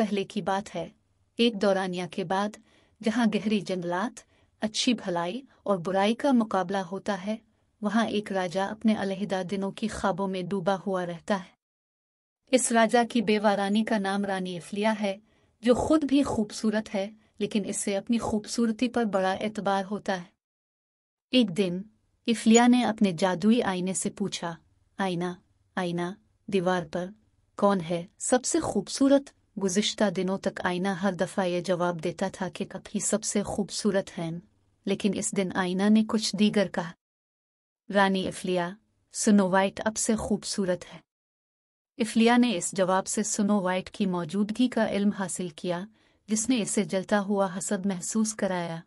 पहले की बात है एक दौरानिया के बाद जहाँ गहरी जंगलात अच्छी भलाई और बुराई का मुकाबला होता है वहाँ एक राजा अपने अलहदा दिनों की ख्वाबों में डूबा हुआ रहता है इस राजा की बेवा रानी का नाम रानी इफलिया है जो खुद भी खूबसूरत है लेकिन इससे अपनी खूबसूरती पर बड़ा एतबार होता है एक दिन इफलिया ने अपने जादुई आईने से पूछा आईना आईना दीवार पर कौन है सबसे खूबसूरत गुज्त दिनों तक आईना हर दफ़ा ये जवाब देता था कि कप ही सबसे खूबसूरत हैं लेकिन इस दिन आईना ने कुछ दीगर कहा रानी इफलिया सुनो वाइट अब से खूबसूरत है इफलिया ने इस जवाब से सुनो वाइट की मौजूदगी का इल्म हासिल किया जिसने इसे जलता हुआ हसद महसूस कराया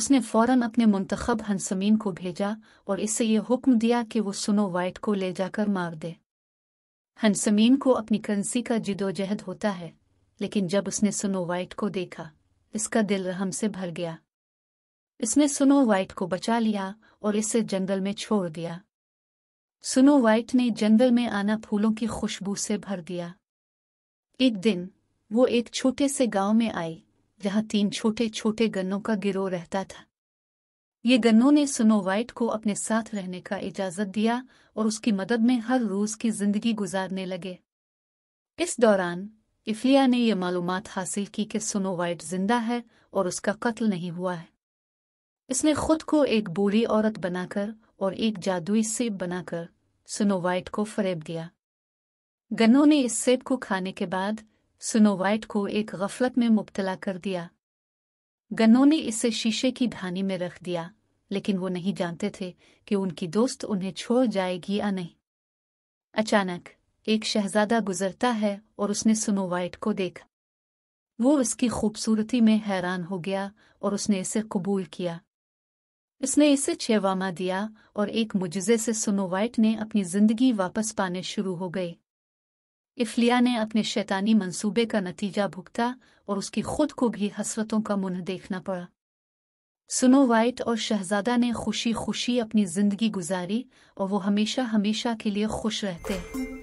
उसने फौरन अपने मुंतखब हंसमीन को भेजा और इसे ये हुक्म दिया कि वो सुनो वाइट को ले जाकर मार दे हंसमीन को अपनी करंसी का जिदोजहद होता है लेकिन जब उसने सुनो वाइट को देखा इसका दिल रहम से भर गया इसने सुनो वाइट को बचा लिया और इसे जंगल में छोड़ दिया सुनो वाइट ने जंगल में आना फूलों की खुशबू से भर दिया एक दिन वो एक छोटे से गांव में आई जहां तीन छोटे छोटे गन्नों का गिरोह रहता था ये गन्नों ने स्नो वाइट को अपने साथ रहने का इजाजत दिया और उसकी मदद में हर रोज की जिंदगी गुजारने लगे इस दौरान इफ्लिया ने यह मालूम हासिल की कि स्नो वाइट जिंदा है और उसका कत्ल नहीं हुआ है इसने खुद को एक बूढ़ी औरत बनाकर और एक जादुई सेब बनाकर स्नो वाइट को फरेब दिया गन्नों ने इस सेब को खाने के बाद स्नो वाइट को एक गफलत में मुबतला कर दिया गन्नों ने इसे शीशे की ढानी में रख दिया लेकिन वो नहीं जानते थे कि उनकी दोस्त उन्हें छोड़ जाएगी या नहीं अचानक एक शहजादा गुजरता है और उसने सुनो वाइट को देखा वो उसकी खूबसूरती में हैरान हो गया और उसने इसे कबूल किया इसने इसे छेवामा दिया और एक मुजजे से सुनो वाइट ने अपनी जिंदगी वापस पाने शुरू हो गए इफलिया ने अपने शैतानी मंसूबे का नतीजा भुगता और उसकी खुद को भी हसरतों का मुंह देखना पड़ा सुनो वाइट और शहजादा ने खुशी खुशी अपनी जिंदगी गुजारी और वो हमेशा हमेशा के लिए खुश रहते हैं